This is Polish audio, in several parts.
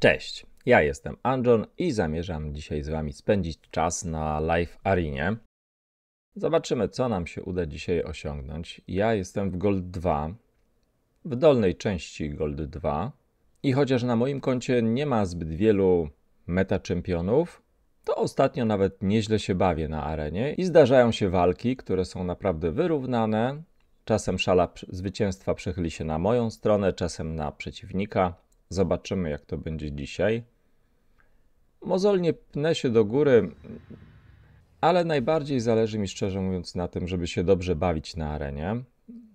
Cześć, ja jestem Anjon i zamierzam dzisiaj z Wami spędzić czas na live arenie. Zobaczymy, co nam się uda dzisiaj osiągnąć. Ja jestem w Gold 2, w dolnej części Gold 2 i chociaż na moim koncie nie ma zbyt wielu meta czempionów, to ostatnio nawet nieźle się bawię na arenie i zdarzają się walki, które są naprawdę wyrównane. Czasem szala zwycięstwa przechyli się na moją stronę, czasem na przeciwnika. Zobaczymy, jak to będzie dzisiaj. Mozolnie pnę się do góry, ale najbardziej zależy mi, szczerze mówiąc, na tym, żeby się dobrze bawić na arenie.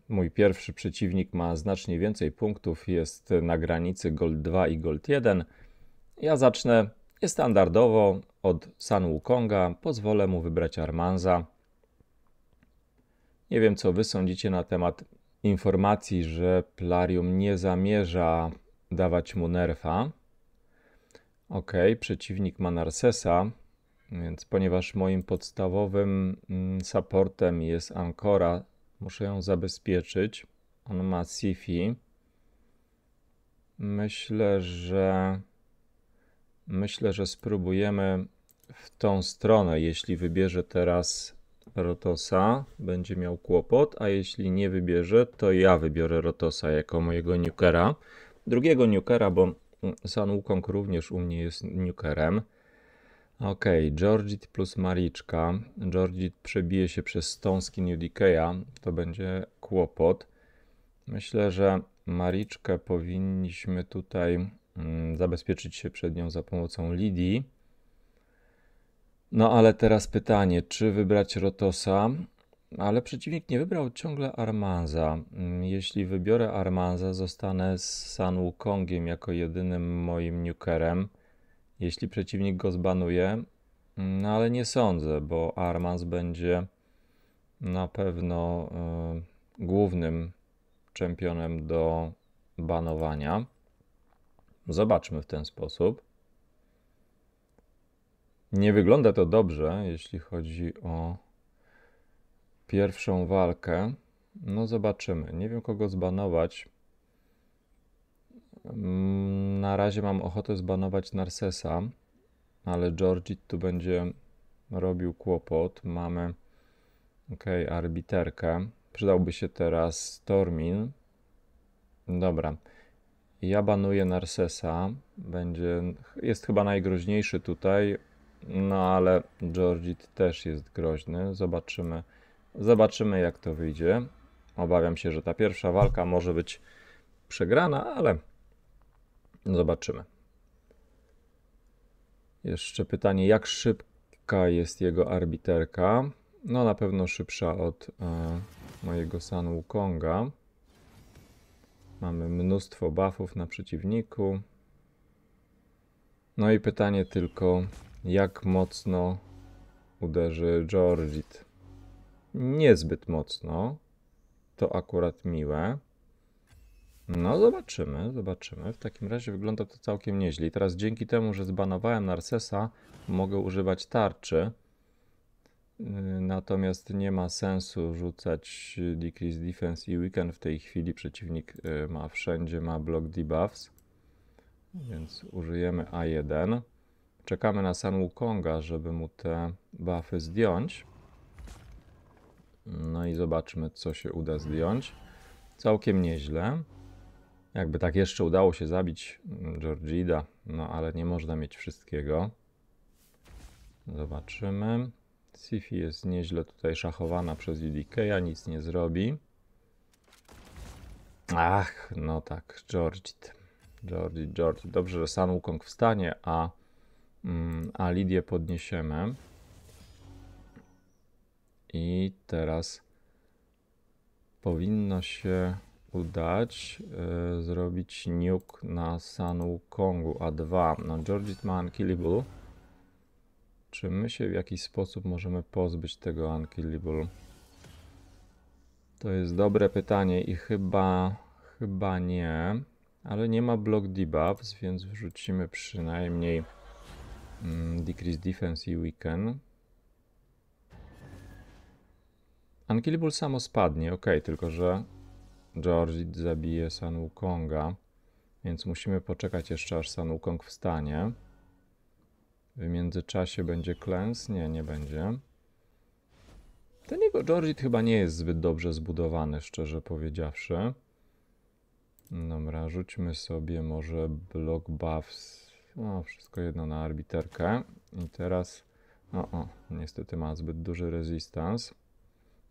Mój pierwszy przeciwnik ma znacznie więcej punktów, jest na granicy Gold 2 i Gold 1. Ja zacznę standardowo od San Wukonga, pozwolę mu wybrać Armanza. Nie wiem, co wy sądzicie na temat informacji, że Plarium nie zamierza dawać mu nerfa. Ok, przeciwnik ma Narsesa, więc ponieważ moim podstawowym mm, supportem jest Ankora, muszę ją zabezpieczyć. On ma Sifi. Myślę, że myślę, że spróbujemy w tą stronę. Jeśli wybierze teraz Rotosa, będzie miał kłopot, a jeśli nie wybierze, to ja wybiorę Rotosa jako mojego nukera drugiego nukera, bo San Wukong również u mnie jest nukerem. Ok, Georgit plus Mariczka. Georgit przebije się przez stąski New Decay'a. To będzie kłopot. Myślę, że Mariczkę powinniśmy tutaj mm, zabezpieczyć się przed nią za pomocą Lidii. No ale teraz pytanie, czy wybrać Rotosa? ale przeciwnik nie wybrał ciągle Armanza. Mm, jeśli wybiorę Armanza, zostanę z San Wukongiem jako jedynym moim nukerem. Jeśli przeciwnik go zbanuje, no ale nie sądzę, bo Armans będzie na pewno y, głównym czempionem do banowania. Zobaczmy w ten sposób. Nie wygląda to dobrze, jeśli chodzi o pierwszą walkę. No zobaczymy. Nie wiem kogo zbanować. Mm, na razie mam ochotę zbanować Narsesa, ale Georgit tu będzie robił kłopot. Mamy ok, arbiterkę. Przydałby się teraz Stormin. Dobra. Ja banuję Narsesa. Będzie, jest chyba najgroźniejszy tutaj. No ale Georgit też jest groźny. Zobaczymy, Zobaczymy jak to wyjdzie. Obawiam się, że ta pierwsza walka może być przegrana, ale zobaczymy. Jeszcze pytanie, jak szybka jest jego arbiterka? No na pewno szybsza od e, mojego San Wukonga. Mamy mnóstwo buffów na przeciwniku. No i pytanie tylko, jak mocno uderzy Georgit? niezbyt mocno. To akurat miłe. No, zobaczymy, zobaczymy. W takim razie wygląda to całkiem nieźle. I teraz dzięki temu, że zbanowałem Narsesa, mogę używać tarczy. Y, natomiast nie ma sensu rzucać Decrease Defense i Weekend w tej chwili. Przeciwnik y, ma wszędzie, ma block debuffs. Więc użyjemy A1. Czekamy na San Wukonga, żeby mu te buffy zdjąć. No i zobaczmy, co się uda zdjąć. Całkiem nieźle. Jakby tak jeszcze udało się zabić mm, Georgida, no ale nie można mieć wszystkiego. Zobaczymy. Sifi jest nieźle tutaj szachowana przez UDK, a nic nie zrobi. Ach, no tak, Georgid. Georgid, Georgid. Dobrze, że sam Wukong wstanie, a, mm, a Lidię podniesiemy i teraz powinno się udać e, zrobić nuke na San Wukongu A2 No Georgit ma Unkillable. Czy my się w jakiś sposób możemy pozbyć tego Unkillable? To jest dobre pytanie i chyba, chyba nie, ale nie ma block debuffs, więc wrzucimy przynajmniej mm, Decrease Defense i Weaken. Unkillable samo spadnie, ok, tylko że George zabije Sanukonga, Wukonga, więc musimy poczekać jeszcze aż Sanukong Wukong wstanie. W międzyczasie będzie klęs? Nie, nie będzie. Ten jego Georgit chyba nie jest zbyt dobrze zbudowany, szczerze powiedziawszy. Dobra, rzućmy sobie może block buffs. No, wszystko jedno na arbiterkę. I teraz... O, o, niestety ma zbyt duży resistance.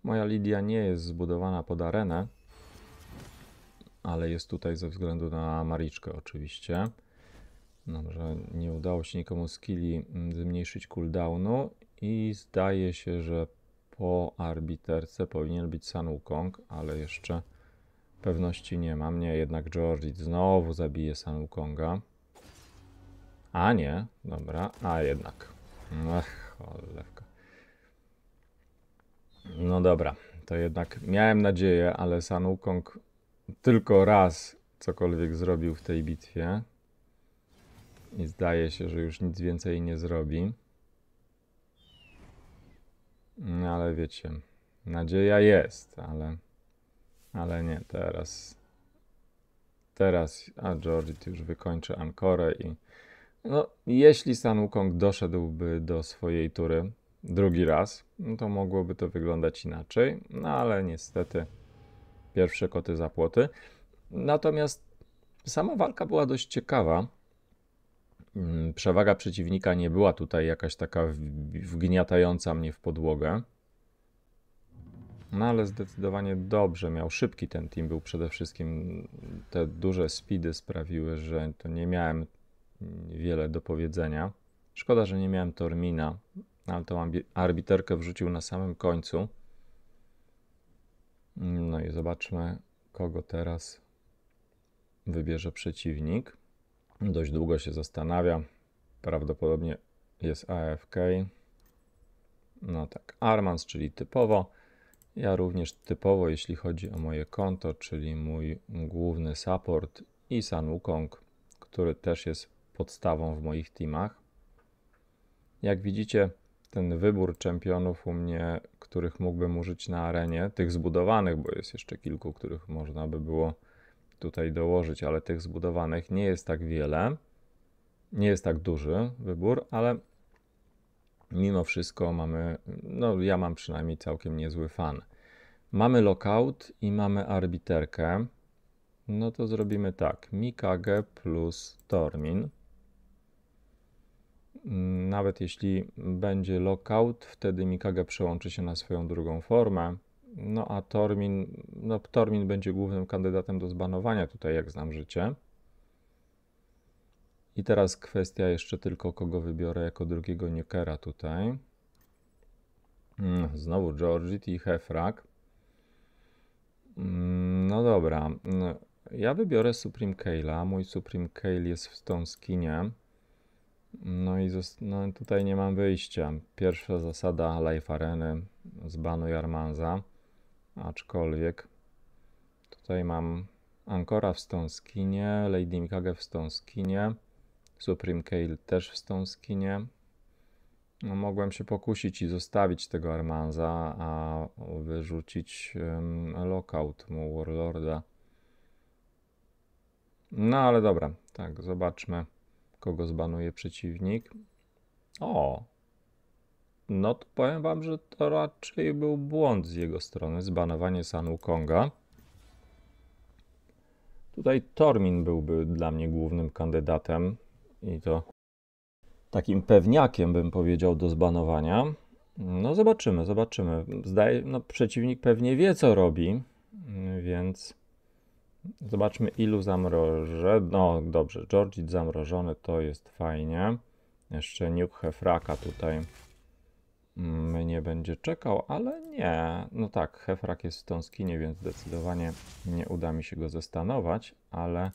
Moja Lidia nie jest zbudowana pod arenę, ale jest tutaj ze względu na Mariczkę oczywiście. Dobrze, nie udało się nikomu z Kili mm, zmniejszyć cooldownu i zdaje się, że po arbiterce powinien być San Wukong, ale jeszcze pewności nie mam. Nie, jednak Georgit znowu zabije San Wukonga. A nie, dobra, a jednak. Ech, cholera. No dobra, to jednak miałem nadzieję, ale San Wukong tylko raz cokolwiek zrobił w tej bitwie. I zdaje się, że już nic więcej nie zrobi. No ale wiecie, nadzieja jest, ale, ale nie, teraz teraz, a George już wykończy Ankorę i no, jeśli San Wukong doszedłby do swojej tury, drugi raz, no to mogłoby to wyglądać inaczej, no ale niestety pierwsze koty za płoty. Natomiast sama walka była dość ciekawa. Mm, przewaga przeciwnika nie była tutaj jakaś taka wgniatająca mnie w podłogę. No ale zdecydowanie dobrze miał. Szybki ten team był przede wszystkim. Te duże speedy sprawiły, że to nie miałem wiele do powiedzenia. Szkoda, że nie miałem Tormina. No, ale tą arbiterkę wrzucił na samym końcu. No i zobaczmy, kogo teraz wybierze przeciwnik. Dość długo się zastanawia. Prawdopodobnie jest AFK. No tak, Armans, czyli typowo. Ja również typowo, jeśli chodzi o moje konto, czyli mój główny support i San Wukong, który też jest podstawą w moich teamach. Jak widzicie, ten wybór czempionów u mnie, których mógłbym użyć na arenie, tych zbudowanych, bo jest jeszcze kilku, których można by było tutaj dołożyć, ale tych zbudowanych nie jest tak wiele. Nie jest tak duży wybór, ale mimo wszystko mamy, no ja mam przynajmniej całkiem niezły fan. Mamy lockout i mamy arbiterkę. No to zrobimy tak. Mikage plus Tormin nawet jeśli będzie lockout, wtedy Mikaga przełączy się na swoją drugą formę. No a Tormin, no Tormin będzie głównym kandydatem do zbanowania tutaj, jak znam życie. I teraz kwestia jeszcze tylko, kogo wybiorę jako drugiego nukera tutaj. Hmm, znowu Georgit i Hefrak. Hmm, no dobra. Hmm, ja wybiorę Supreme Kale'a. Mój Supreme Kale jest w tą skinie. No i no, tutaj nie mam wyjścia. Pierwsza zasada life areny zbanuj Armanza, aczkolwiek tutaj mam Ankora w Stonskinie, Lady Mikage w Stonskinie, Supreme Kale też w Stonskinie. No, mogłem się pokusić i zostawić tego Armanza, a wyrzucić um, lockout mu Warlorda. No ale dobra, tak, zobaczmy kogo zbanuje przeciwnik. O! No to powiem wam, że to raczej był błąd z jego strony, zbanowanie San Wukonga. Tutaj Tormin byłby dla mnie głównym kandydatem i to takim pewniakiem bym powiedział do zbanowania. No zobaczymy, zobaczymy. Zdaje, no przeciwnik pewnie wie co robi, więc Zobaczmy ilu zamrożę. No dobrze, Georgit zamrożony to jest fajnie. Jeszcze Nuke Hefraka tutaj mnie będzie czekał, ale nie. No tak, Hefrak jest w Tonskinie, więc zdecydowanie nie uda mi się go zestanować, ale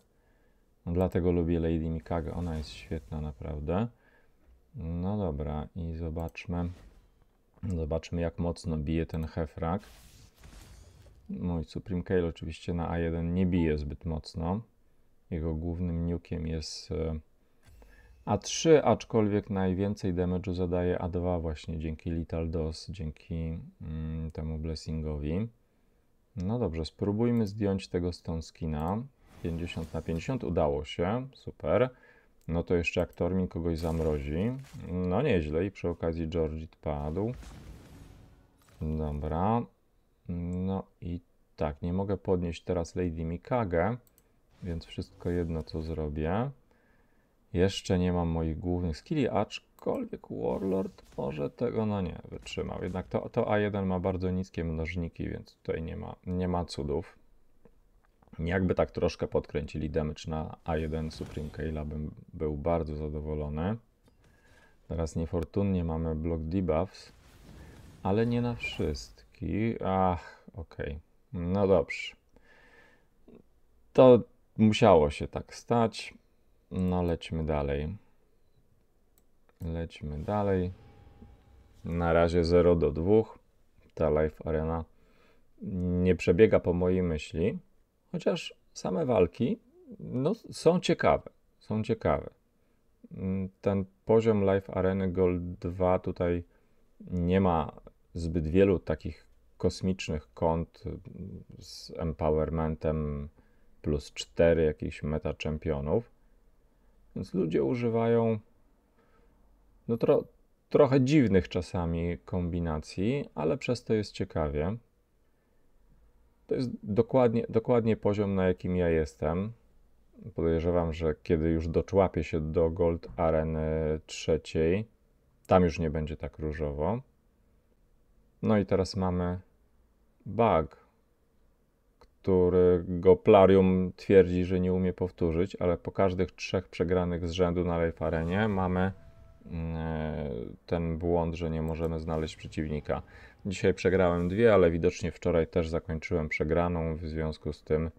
dlatego lubię Lady Mikage. Ona jest świetna naprawdę. No dobra, i zobaczmy. Zobaczmy, jak mocno bije ten Hefrak. Mój Supreme Kale oczywiście na A1 nie bije zbyt mocno. Jego głównym nukiem jest e, A3, aczkolwiek najwięcej damage'u zadaje A2 właśnie dzięki Lethal DOS, dzięki mm, temu blessingowi. No dobrze, spróbujmy zdjąć tego Stone Skina. 50 na 50, udało się, super. No to jeszcze jak Tormin kogoś zamrozi. No nieźle i przy okazji Georgit padł. Dobra, no i tak, nie mogę podnieść teraz Lady Mikage, więc wszystko jedno co zrobię. Jeszcze nie mam moich głównych skilli, aczkolwiek Warlord może tego, no nie, wytrzymał. Jednak to, to A1 ma bardzo niskie mnożniki, więc tutaj nie ma, nie ma cudów. Jakby tak troszkę podkręcili damage na A1 Supreme Kayla, bym był bardzo zadowolony. Teraz niefortunnie mamy block debuffs, ale nie na wszystko Polski. Ach, okej. Okay. No dobrze. To musiało się tak stać. No lećmy dalej. Lećmy dalej. Na razie 0 do 2. Ta live Arena nie przebiega po mojej myśli, chociaż same walki no, są ciekawe. Są ciekawe. Mm, ten poziom live Areny Gold 2 tutaj nie ma zbyt wielu takich kosmicznych kont z empowermentem plus 4 jakichś meta championów. Więc ludzie używają no tro, trochę dziwnych czasami kombinacji, ale przez to jest ciekawie. To jest dokładnie, dokładnie poziom, na jakim ja jestem. Podejrzewam, że kiedy już doczłapię się do Gold Areny trzeciej, tam już nie będzie tak różowo. No i teraz mamy bug, którego Plarium twierdzi, że nie umie powtórzyć, ale po każdych trzech przegranych z rzędu na Life Arenie mamy mm, ten błąd, że nie możemy znaleźć przeciwnika. Dzisiaj przegrałem dwie, ale widocznie wczoraj też zakończyłem przegraną, w związku z tym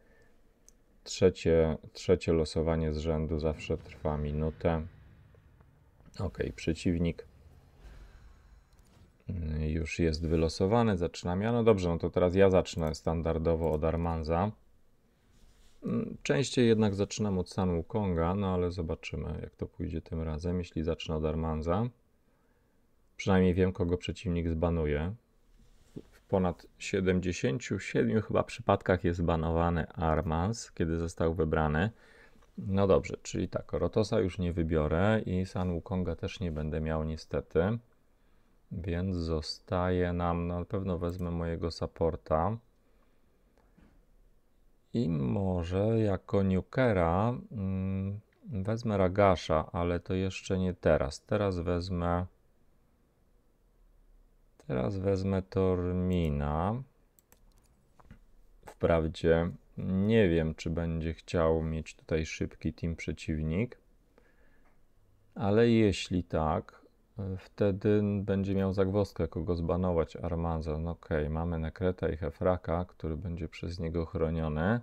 trzecie, trzecie losowanie z rzędu zawsze trwa minutę. Ok, przeciwnik Y, już jest wylosowany. Zaczynam ja. No dobrze, no to teraz ja zacznę standardowo od Armanza. Mm, częściej jednak zaczynam od San Wukonga, no ale zobaczymy jak to pójdzie tym razem, jeśli zacznę od Armanza. Przynajmniej wiem, kogo przeciwnik zbanuje. W ponad 77 chyba przypadkach jest banowany Armans, kiedy został wybrany. No dobrze, czyli tak, Rotosa już nie wybiorę i San Wukonga też nie będę miał niestety. Więc zostaje nam, no, na pewno wezmę mojego supporta. I może jako nukera mm, wezmę Ragasza, ale to jeszcze nie teraz. Teraz wezmę teraz wezmę Tormina. Wprawdzie nie wiem, czy będzie chciał mieć tutaj szybki team przeciwnik, ale jeśli tak, wtedy będzie miał zagwozdkę, kogo zbanować Armazon. No ok, mamy Nekreta i Hefraka, który będzie przez niego chroniony.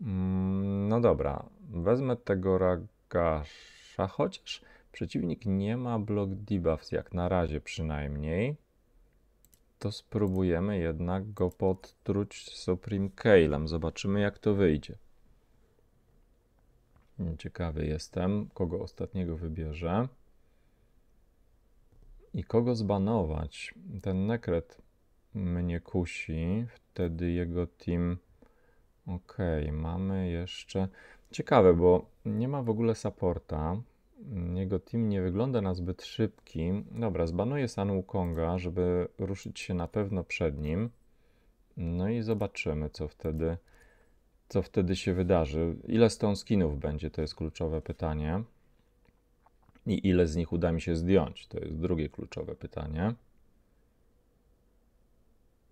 Mm, no dobra, wezmę tego Ragasza, chociaż przeciwnik nie ma block debuffs, jak na razie przynajmniej. To spróbujemy jednak go podtruć Supreme Kale'em. Zobaczymy jak to wyjdzie. Hmm, ciekawy jestem, kogo ostatniego wybierze i kogo zbanować. Ten nekret mnie kusi, wtedy jego team... okej, mamy jeszcze... Ciekawe, bo nie ma w ogóle supporta. Jego team nie wygląda na zbyt szybki. Dobra, zbanuję San Wukonga, żeby ruszyć się na pewno przed nim. No i zobaczymy, co wtedy, co wtedy się wydarzy. Ile stone skinów będzie, to jest kluczowe pytanie i ile z nich uda mi się zdjąć? To jest drugie kluczowe pytanie.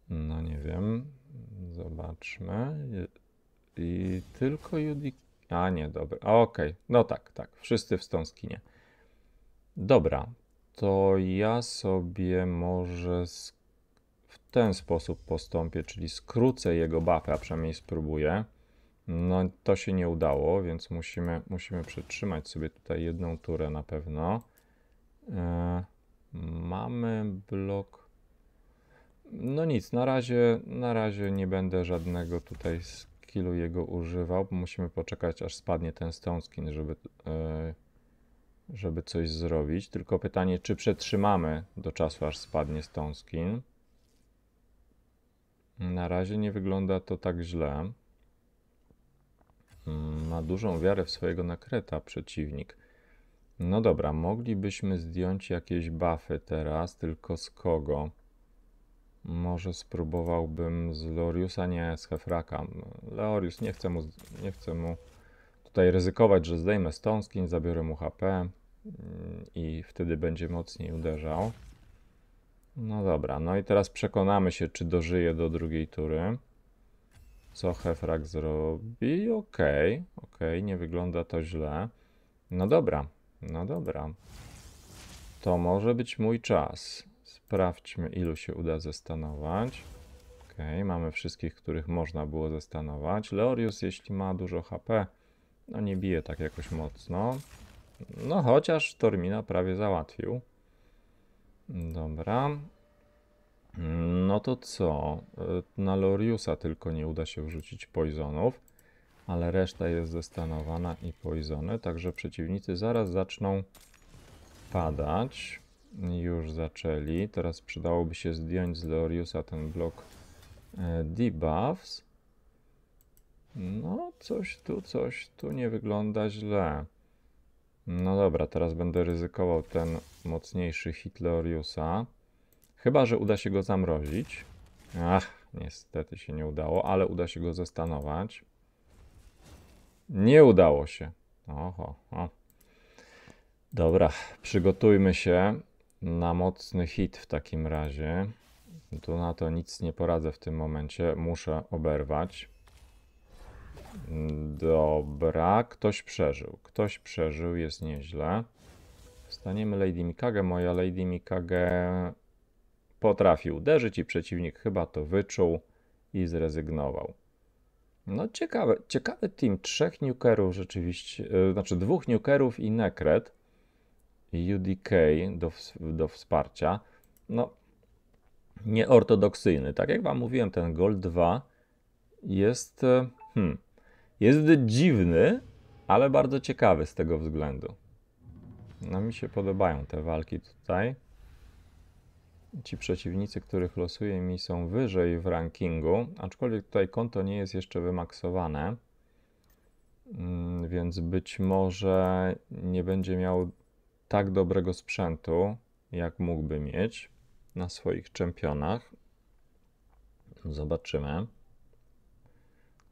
No nie wiem. Zobaczmy. I tylko Judik. A nie, dobra. Okej. Okay. No tak, tak. Wszyscy w Dobra. To ja sobie może w ten sposób postąpię, czyli skrócę jego buffę, a przynajmniej spróbuję. No to się nie udało, więc musimy, musimy przetrzymać sobie tutaj jedną turę na pewno. E, mamy blok. No nic, na razie, na razie nie będę żadnego tutaj skillu jego używał. Musimy poczekać aż spadnie ten stone skin, żeby, e, żeby coś zrobić. Tylko pytanie, czy przetrzymamy do czasu aż spadnie stone skin. Na razie nie wygląda to tak źle. Ma dużą wiarę w swojego nakreta przeciwnik. No dobra, moglibyśmy zdjąć jakieś buffy teraz, tylko z kogo? Może spróbowałbym z Loriusa, nie, z Hefraka. Leorius, nie chcę mu, nie chcę mu tutaj ryzykować, że zdejmę stonskin, zabiorę mu HP mm, i wtedy będzie mocniej uderzał. No dobra, no i teraz przekonamy się, czy dożyje do drugiej tury co Hefrak zrobi. Okej, okay, okej, okay, nie wygląda to źle. No dobra, no dobra. To może być mój czas. Sprawdźmy, ilu się uda zestanować. Okej, okay, mamy wszystkich, których można było zestanować. Leorius, jeśli ma dużo HP, no nie bije tak jakoś mocno. No chociaż Tormina prawie załatwił. Dobra, no to co? E, na Loriusa tylko nie uda się wrzucić poisonów, ale reszta jest zestanowana i poisony, także przeciwnicy zaraz zaczną padać. Już zaczęli. Teraz przydałoby się zdjąć z Loriusa ten blok e, debuffs. No, coś tu, coś tu nie wygląda źle. No dobra, teraz będę ryzykował ten mocniejszy hit Loriusa. Chyba, że uda się go zamrozić. Ach, niestety się nie udało, ale uda się go zastanować. Nie udało się. Oho, o. Dobra, przygotujmy się na mocny hit w takim razie. Tu na to nic nie poradzę w tym momencie. Muszę oberwać. Dobra, ktoś przeżył. Ktoś przeżył, jest nieźle. Staniemy Lady Mikage. Moja Lady Mikage Potrafił uderzyć i przeciwnik chyba to wyczuł i zrezygnował. No ciekawe, ciekawy team trzech nukerów rzeczywiście, yy, znaczy dwóch nukerów i Nekret i UDK do, do wsparcia. No nieortodoksyjny. Tak jak wam mówiłem, ten Gold 2 jest, e, hmm, jest dziwny, ale bardzo ciekawy z tego względu. No mi się podobają te walki tutaj. Ci przeciwnicy, których losuję mi są wyżej w rankingu, aczkolwiek tutaj konto nie jest jeszcze wymaksowane, mm, więc być może nie będzie miał tak dobrego sprzętu, jak mógłby mieć na swoich czempionach. Zobaczymy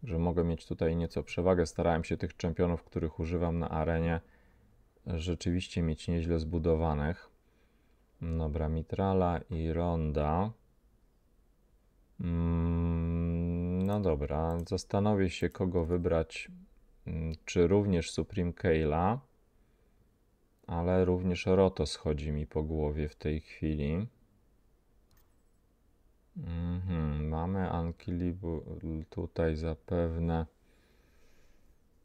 że mogę mieć tutaj nieco przewagę. Starałem się tych czempionów, których używam na arenie, rzeczywiście mieć nieźle zbudowanych. Dobra, Mitrala i Ronda. Mm, no dobra, zastanowię się, kogo wybrać. Mm, czy również Supreme Kayla, ale również Roto schodzi mi po głowie w tej chwili. Mhm, mamy Ankilibu tutaj zapewne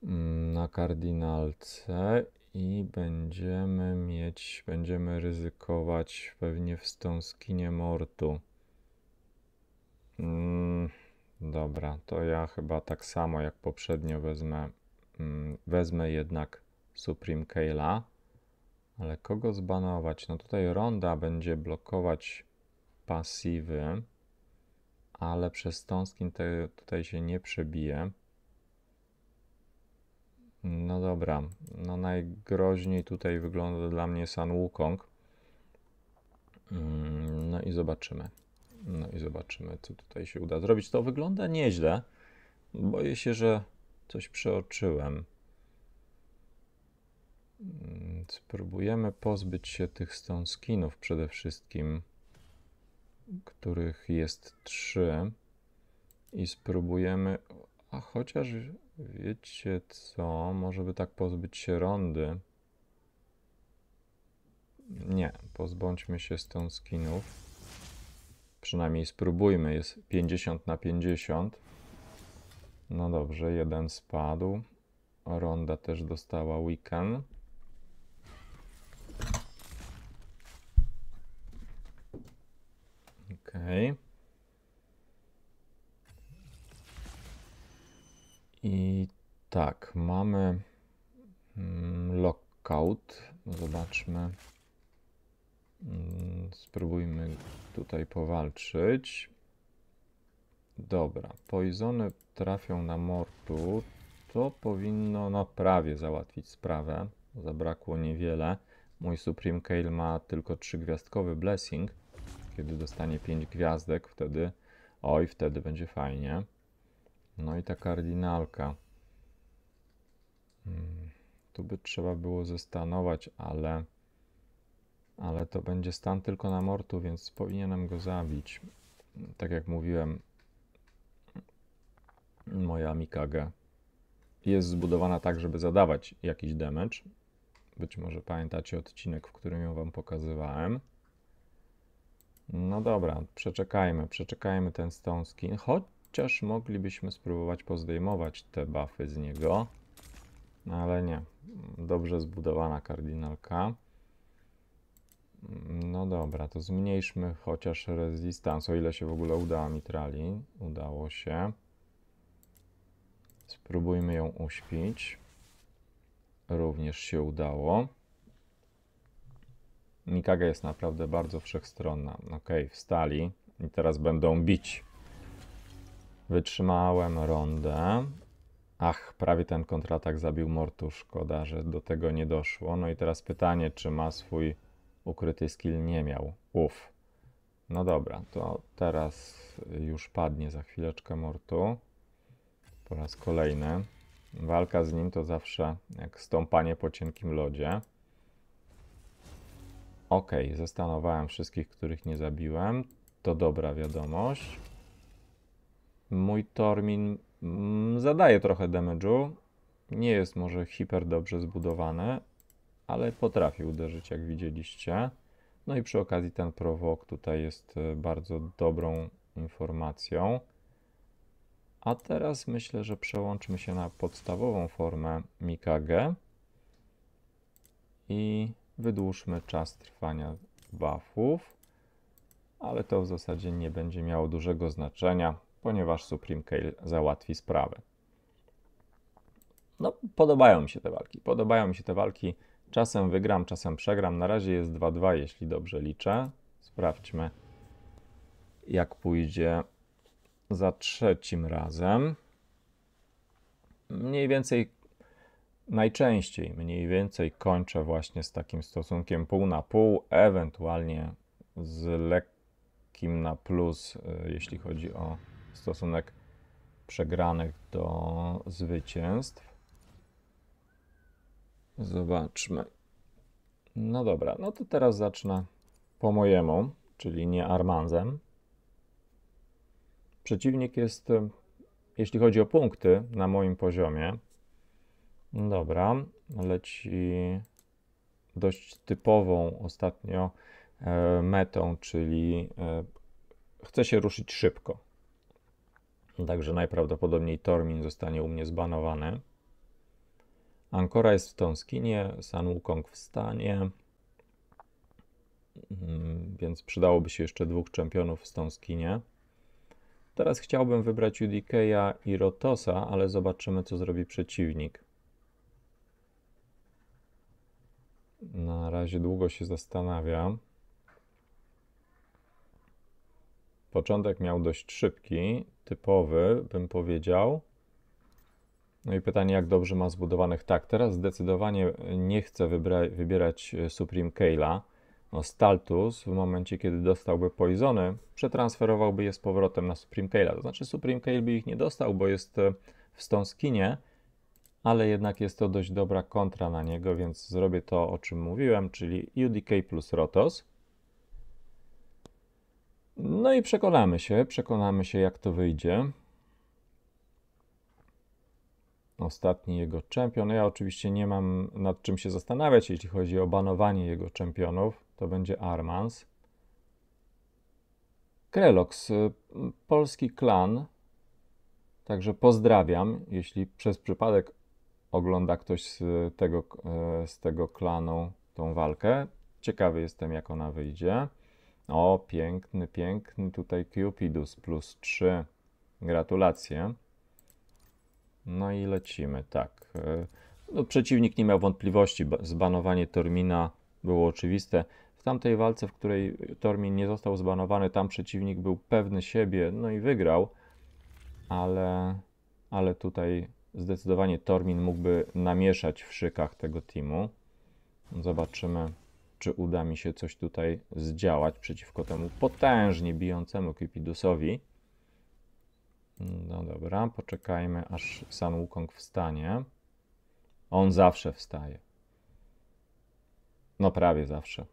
mm, na kardinalce i będziemy mieć, będziemy ryzykować pewnie wstąskinie mortu. Mm, dobra, to ja chyba tak samo jak poprzednio wezmę, mm, wezmę jednak Supreme Kale'a. Ale kogo zbanować? No tutaj Ronda będzie blokować pasywy, ale przez Tąskin tutaj się nie przebije. No dobra, no najgroźniej tutaj wygląda dla mnie San Wukong. Mm, no i zobaczymy. No i zobaczymy, co tutaj się uda zrobić. To wygląda nieźle. Boję się, że coś przeoczyłem. Mm, spróbujemy pozbyć się tych stone skinów przede wszystkim, których jest trzy. I spróbujemy a chociaż wiecie co, może by tak pozbyć się rondy. Nie, pozbądźmy się stąd skinów. Przynajmniej spróbujmy, jest 50 na 50. No dobrze, jeden spadł. Ronda też dostała weekend. Okej. Okay. I tak, mamy mm, lockout. Zobaczmy. Mm, spróbujmy tutaj powalczyć. Dobra, poizony trafią na mortu. To powinno no, prawie załatwić sprawę. Zabrakło niewiele. Mój Supreme Kale ma tylko trzygwiazdkowy gwiazdkowy blessing. Kiedy dostanie 5 gwiazdek, wtedy oj, wtedy będzie fajnie. No i ta kardynalka. Hmm, tu by trzeba było zestanować, ale, ale to będzie stan tylko na mortu, więc powinienem go zabić. Tak jak mówiłem, moja Mikage jest zbudowana tak, żeby zadawać jakiś damage. Być może pamiętacie odcinek, w którym ją wam pokazywałem. No dobra, przeczekajmy, przeczekajmy ten Stone Skin. Choć Chociaż moglibyśmy spróbować pozdejmować te buffy z niego. No ale nie. Dobrze zbudowana kardynalka. No dobra, to zmniejszmy chociaż rezystans, o ile się w ogóle uda mitrali. Udało się. Spróbujmy ją uśpić. Również się udało. Mikaga jest naprawdę bardzo wszechstronna. Ok, wstali i teraz będą bić. Wytrzymałem rondę. Ach, prawie ten kontratak zabił Mortu. Szkoda, że do tego nie doszło. No i teraz pytanie, czy ma swój ukryty skill? Nie miał. Uf. No dobra, to teraz już padnie za chwileczkę Mortu. Po raz kolejny. Walka z nim to zawsze jak stąpanie po cienkim lodzie. Ok, zastanowałem wszystkich, których nie zabiłem. To dobra wiadomość. Mój Tormin mm, zadaje trochę damage'u. Nie jest może hiper dobrze zbudowany, ale potrafi uderzyć jak widzieliście. No i przy okazji ten prowok tutaj jest e, bardzo dobrą informacją. A teraz myślę, że przełączmy się na podstawową formę Mikage i wydłużmy czas trwania buffów, ale to w zasadzie nie będzie miało dużego znaczenia ponieważ Supreme Kale załatwi sprawę. No, podobają mi się te walki. Podobają mi się te walki. Czasem wygram, czasem przegram. Na razie jest 2-2, jeśli dobrze liczę. Sprawdźmy, jak pójdzie za trzecim razem. Mniej więcej, najczęściej, mniej więcej kończę właśnie z takim stosunkiem pół na pół, ewentualnie z lekkim na plus, e, jeśli chodzi o stosunek przegranych do zwycięstw. Zobaczmy. No dobra, no to teraz zacznę po mojemu, czyli nie Armanzem. Przeciwnik jest, e, jeśli chodzi o punkty, na moim poziomie. Dobra, leci dość typową ostatnio e, metą, czyli e, chce się ruszyć szybko. Także najprawdopodobniej Tormin zostanie u mnie zbanowany. Ankora jest w Tonskinie, San Wukong w stanie. Mm, więc przydałoby się jeszcze dwóch czempionów w Tonskinie. Teraz chciałbym wybrać Udikeya i Rotosa, ale zobaczymy co zrobi przeciwnik. Na razie długo się zastanawiam. Początek miał dość szybki, typowy, bym powiedział. No i pytanie, jak dobrze ma zbudowanych? Tak, teraz zdecydowanie nie chcę wybra- wybierać e, Supreme Kale'a. No, Staltus w momencie, kiedy dostałby Poisony, przetransferowałby je z powrotem na Supreme Kale'a. To znaczy Supreme Kale by ich nie dostał, bo jest e, w Stonskinie, ale jednak jest to dość dobra kontra na niego, więc zrobię to, o czym mówiłem, czyli UDK plus Rotos. No i przekonamy się, przekonamy się jak to wyjdzie. Ostatni jego czempion. Ja oczywiście nie mam nad czym się zastanawiać, jeśli chodzi o banowanie jego czempionów. To będzie Armans. Krelox, y, polski klan. Także pozdrawiam, jeśli przez przypadek ogląda ktoś z tego, y, z tego klanu tą walkę. Ciekawy jestem, jak ona wyjdzie. O, piękny, piękny tutaj Cupidus plus 3. Gratulacje. No i lecimy, tak. E, no, przeciwnik nie miał wątpliwości, zbanowanie Tormina było oczywiste. W tamtej walce, w której Tormin nie został zbanowany, tam przeciwnik był pewny siebie, no i wygrał. Ale, ale tutaj zdecydowanie Tormin mógłby namieszać w szykach tego teamu. Zobaczymy, czy uda mi się coś tutaj zdziałać przeciwko temu potężnie bijącemu Cupidusowi. No dobra, poczekajmy aż sam Wukong wstanie. On zawsze wstaje. No prawie zawsze.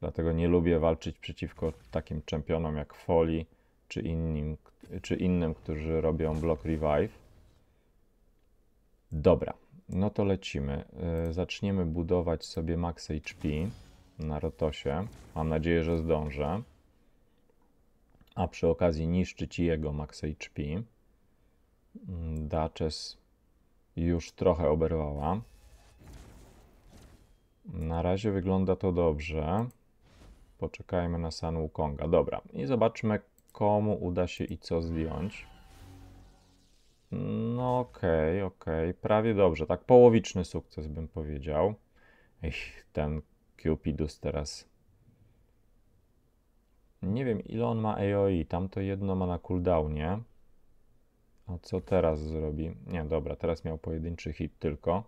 Dlatego nie lubię walczyć przeciwko takim czempionom jak Foli czy innym, czy innym którzy robią block revive. Dobra, no to lecimy. Y, zaczniemy budować sobie max HP na Rotosie. Mam nadzieję, że zdążę. A przy okazji niszczyć jego max HP. Mm, Duchess już trochę oberwała. Na razie wygląda to dobrze. Poczekajmy na San Wukonga. Dobra, i zobaczmy, komu uda się i co zdjąć. No okej, okay, okej. Okay. Prawie dobrze, tak połowiczny sukces bym powiedział. Ech, ten Cupidus teraz. Nie wiem, ile on ma AOE. Tamto jedno ma na cooldownie. A co teraz zrobi? Nie, dobra, teraz miał pojedynczy hit tylko.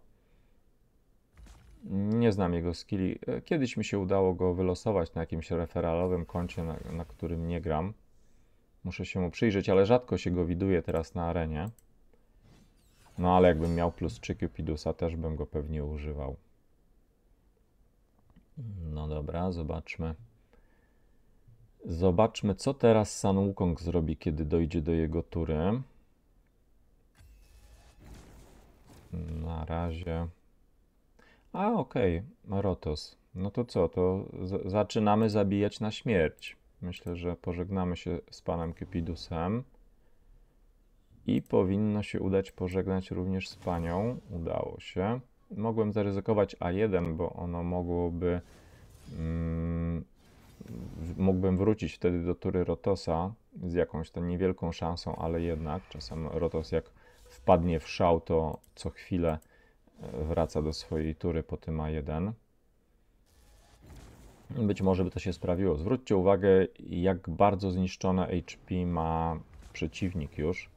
Nie znam jego skilli. E, kiedyś mi się udało go wylosować na jakimś referalowym koncie, na, na którym nie gram. Muszę się mu przyjrzeć, ale rzadko się go widuje teraz na arenie. No ale jakbym miał plus 3 Cupidusa, też bym go pewnie używał. No dobra, zobaczmy. Zobaczmy, co teraz San Wukong zrobi, kiedy dojdzie do jego tury. Na razie. A, okej, okay. Rotos. No to co, to zaczynamy zabijać na śmierć. Myślę, że pożegnamy się z panem Kypidusem I powinno się udać pożegnać również z panią. Udało się. Mogłem zaryzykować A1, bo ono mogłoby... Mm, mógłbym wrócić wtedy do tury Rotosa z jakąś tam niewielką szansą, ale jednak czasem Rotos jak wpadnie w szał, to co chwilę e, wraca do swojej tury po tym A1. Być może by to się sprawiło. Zwróćcie uwagę, jak bardzo zniszczone HP ma przeciwnik już.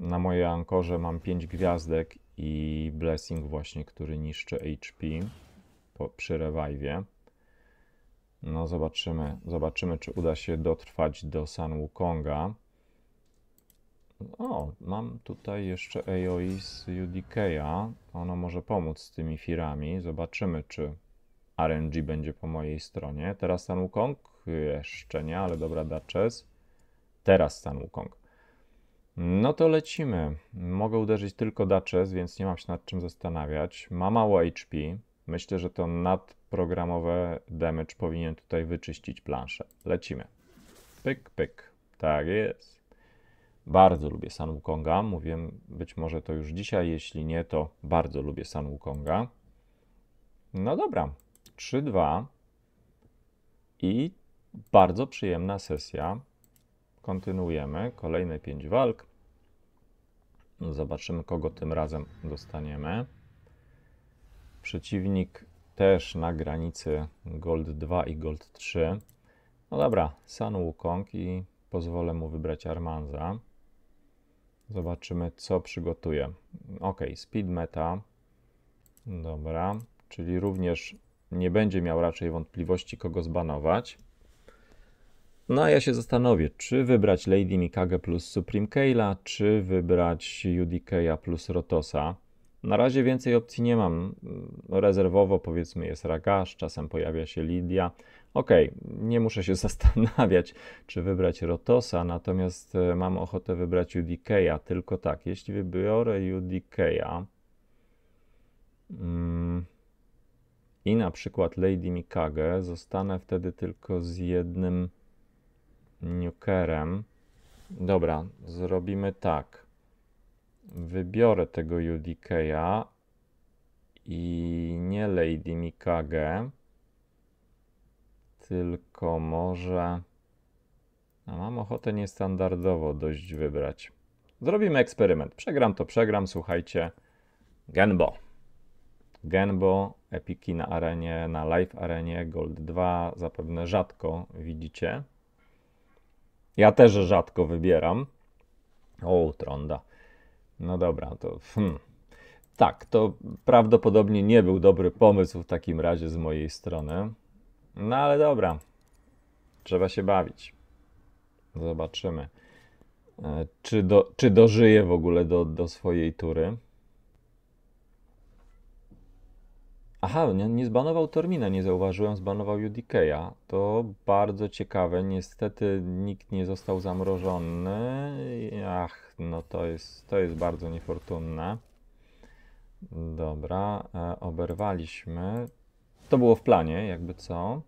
Na mojej ankorze mam 5 gwiazdek i Blessing właśnie, który niszczy HP po, przy rewajwie. No zobaczymy, zobaczymy czy uda się dotrwać do San Wukonga. O, mam tutaj jeszcze AOE z UDK'a. Ono może pomóc z tymi firami. Zobaczymy, czy RNG będzie po mojej stronie. Teraz San Wukong? Jeszcze nie, ale dobra, Duchess. Teraz San Wukong. No to lecimy. Mogę uderzyć tylko Duchess, więc nie mam się nad czym zastanawiać. Ma mało HP. Myślę, że to nadprogramowe damage powinien tutaj wyczyścić planszę. Lecimy. Pyk, pyk. Tak jest. Bardzo lubię San Wukonga. Mówiłem być może to już dzisiaj, jeśli nie, to bardzo lubię San Wukonga. No dobra. 3-2. I bardzo przyjemna sesja kontynuujemy. Kolejne 5 walk. Zobaczymy, kogo tym razem dostaniemy. Przeciwnik też na granicy Gold 2 i Gold 3. No dobra, San Wukong i pozwolę mu wybrać Armanza. Zobaczymy, co przygotuje. Ok, Speed Meta. Dobra, czyli również nie będzie miał raczej wątpliwości, kogo zbanować. No a ja się zastanowię, czy wybrać Lady Mikage plus Supreme Kayla, czy wybrać UDK'a plus Rotosa. Na razie więcej opcji nie mam. Rezerwowo powiedzmy jest Ragash, czasem pojawia się Lidia. Ok, nie muszę się zastanawiać, czy wybrać Rotosa, natomiast e, mam ochotę wybrać UDK'a. Tylko tak, jeśli wybiorę UDK'a mm, i na przykład Lady Mikage, zostanę wtedy tylko z jednym nukerem. Dobra, zrobimy tak. Wybiorę tego UDK'a i nie Lady Mikage, tylko może... A mam ochotę niestandardowo dość wybrać. Zrobimy eksperyment. Przegram to przegram, słuchajcie. Genbo. Genbo, epiki na arenie, na live arenie, Gold 2 zapewne rzadko widzicie. Ja też rzadko wybieram. O, tronda. No dobra, to. Hmm. Tak, to prawdopodobnie nie był dobry pomysł w takim razie z mojej strony. No ale dobra. Trzeba się bawić. Zobaczymy, e, czy, do, czy w ogóle do, do swojej tury. Aha, nie, nie zbanował Tormina, nie zauważyłem, zbanował UDK'a. To bardzo ciekawe. Niestety nikt nie został zamrożony. Ach, no to jest, to jest bardzo niefortunne. Dobra, e, oberwaliśmy. To było w planie, jakby co.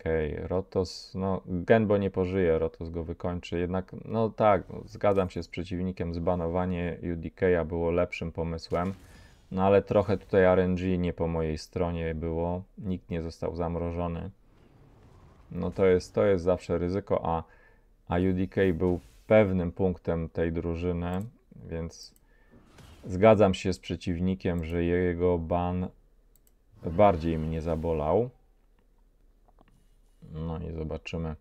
Okej, okay, Rotos, no Genbo nie pożyje, Rotos go wykończy, jednak no tak, zgadzam się z przeciwnikiem, zbanowanie UDK'a było lepszym pomysłem. No ale trochę tutaj RNG nie po mojej stronie było. Nikt nie został zamrożony. No to jest, to jest zawsze ryzyko, a, a UDK był pewnym punktem tej drużyny, więc zgadzam się z przeciwnikiem, że jego ban bardziej mnie zabolał. No i zobaczymy,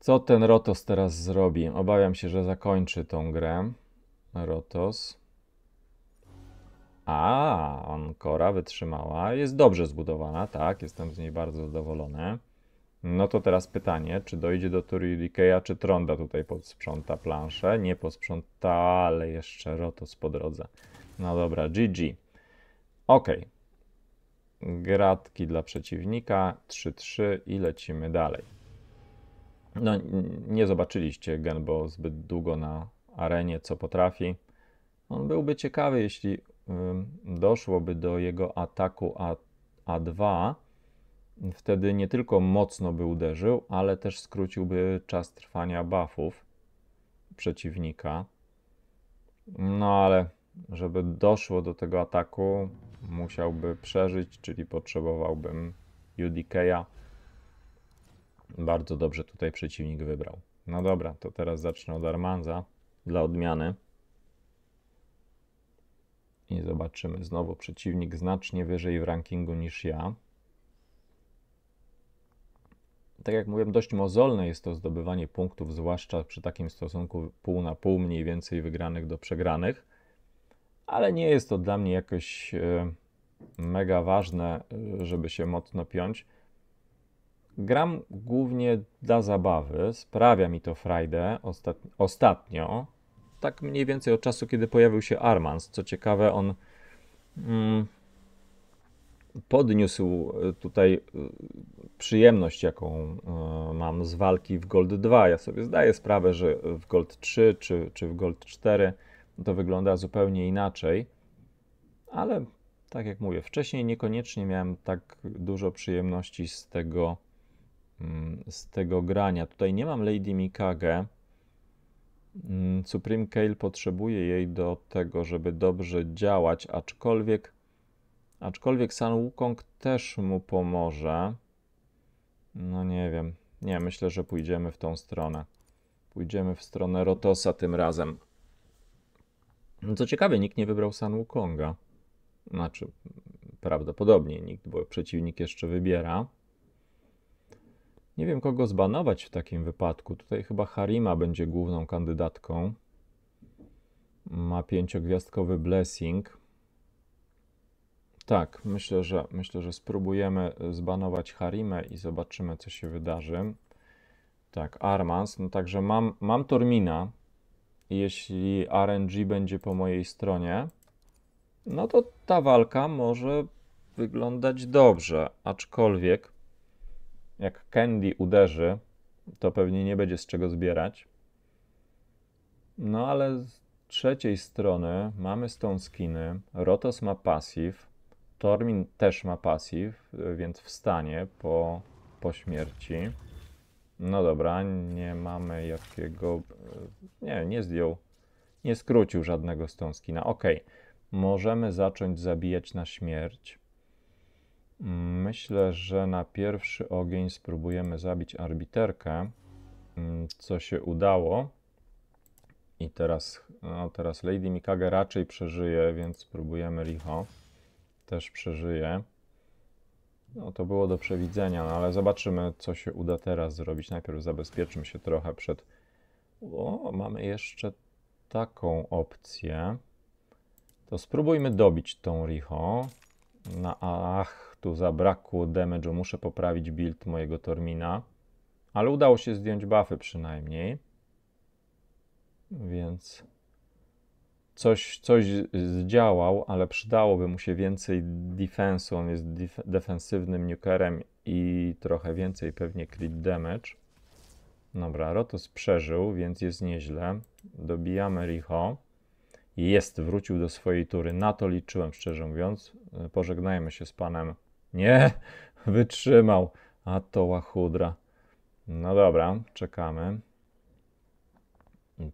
co ten Rotos teraz zrobi. Obawiam się, że zakończy tą grę. Rotos. A, Ankora wytrzymała, jest dobrze zbudowana, tak, jestem z niej bardzo zadowolony. No to teraz pytanie, czy dojdzie do Turilikea, czy Tronda tutaj posprząta planszę? Nie posprząta, ale jeszcze Rotos po drodze. No dobra, GG. Ok. Gratki dla przeciwnika, 3-3 i lecimy dalej. No, nie zobaczyliście Genbo zbyt długo na arenie, co potrafi. On byłby ciekawy, jeśli doszłoby do jego ataku A, A2, wtedy nie tylko mocno by uderzył, ale też skróciłby czas trwania buffów przeciwnika. No ale żeby doszło do tego ataku, musiałby przeżyć, czyli potrzebowałbym UDK'a. Bardzo dobrze tutaj przeciwnik wybrał. No dobra, to teraz zacznę od Armanza dla odmiany i zobaczymy znowu przeciwnik znacznie wyżej w rankingu niż ja. Tak jak mówiłem, dość mozolne jest to zdobywanie punktów, zwłaszcza przy takim stosunku pół na pół, mniej więcej wygranych do przegranych, ale nie jest to dla mnie jakoś e, mega ważne, e, żeby się mocno piąć. Gram głównie dla zabawy, sprawia mi to frajdę Ostat... ostatnio, tak mniej więcej od czasu, kiedy pojawił się Armans. Co ciekawe, on mm, podniósł e, tutaj e, przyjemność, jaką e, mam z walki w Gold 2. Ja sobie zdaję sprawę, że w Gold 3 czy, czy w Gold 4 to wygląda zupełnie inaczej, ale tak jak mówię, wcześniej niekoniecznie miałem tak dużo przyjemności z tego, mm, z tego grania. Tutaj nie mam Lady Mikage, Mm, Supreme Kale potrzebuje jej do tego, żeby dobrze działać, aczkolwiek, aczkolwiek San Wukong też mu pomoże. No nie wiem. Nie, myślę, że pójdziemy w tą stronę. Pójdziemy w stronę Rotosa tym razem. Co ciekawe, nikt nie wybrał San Wukonga. Znaczy, prawdopodobnie nikt, bo przeciwnik jeszcze wybiera. Nie wiem, kogo zbanować w takim wypadku. Tutaj chyba Harima będzie główną kandydatką. Ma pięciogwiazdkowy blessing. Tak, myślę, że myślę, że spróbujemy zbanować Harimę i zobaczymy, co się wydarzy. Tak, Armans. No także mam, mam Tormina. Jeśli RNG będzie po mojej stronie, no to ta walka może wyglądać dobrze, aczkolwiek jak Candy uderzy, to pewnie nie będzie z czego zbierać. No ale z trzeciej strony mamy stone skiny, Rotos ma pasyw, Tormin też ma pasyw, więc wstanie po, po śmierci. No dobra, nie mamy jakiego... Nie, nie zdjął, nie skrócił żadnego stone skina. Ok, możemy zacząć zabijać na śmierć. Myślę, że na pierwszy ogień spróbujemy zabić arbiterkę, mm, co się udało. I teraz, no teraz Lady Mikage raczej przeżyje, więc spróbujemy Licho. Też przeżyje. No to było do przewidzenia, no ale zobaczymy, co się uda teraz zrobić. Najpierw zabezpieczymy się trochę przed... O, mamy jeszcze taką opcję. To spróbujmy dobić tą Richo. Na ach, tu zabrakło damage'u. Muszę poprawić build mojego Tormina. Ale udało się zdjąć buffy przynajmniej. Więc coś, coś zdziałał, ale przydałoby mu się więcej defensu. On jest defensywnym nukerem i trochę więcej pewnie crit damage. Dobra, Rotos przeżył, więc jest nieźle. Dobijamy Riho. Jest, wrócił do swojej tury. Na to liczyłem, szczerze mówiąc. E, pożegnajmy się z panem. Nie, wytrzymał. A to łachudra. No dobra, czekamy.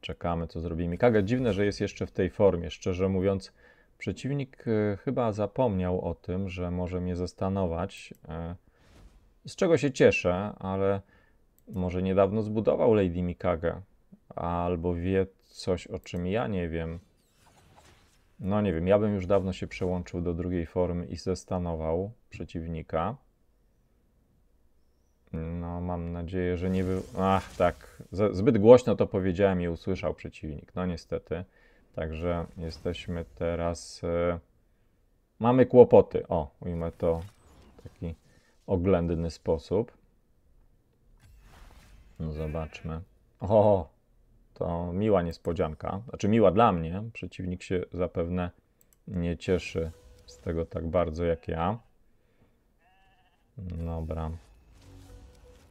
Czekamy, co zrobi Mikage. Dziwne, że jest jeszcze w tej formie. Szczerze mówiąc, przeciwnik e, chyba zapomniał o tym, że może mnie zastanować. E, z czego się cieszę, ale może niedawno zbudował Lady Mikage. Albo wie coś, o czym ja nie wiem. No nie wiem, ja bym już dawno się przełączył do drugiej formy i zestanował przeciwnika. No, mam nadzieję, że nie Ach, tak, zbyt głośno to powiedziałem i usłyszał przeciwnik. No niestety. Także jesteśmy teraz... E, mamy kłopoty. O, ujmę to w taki oględny sposób. No, zobaczmy. O, to miła niespodzianka. Znaczy miła dla mnie. Przeciwnik się zapewne nie cieszy z tego tak bardzo jak ja. Dobra.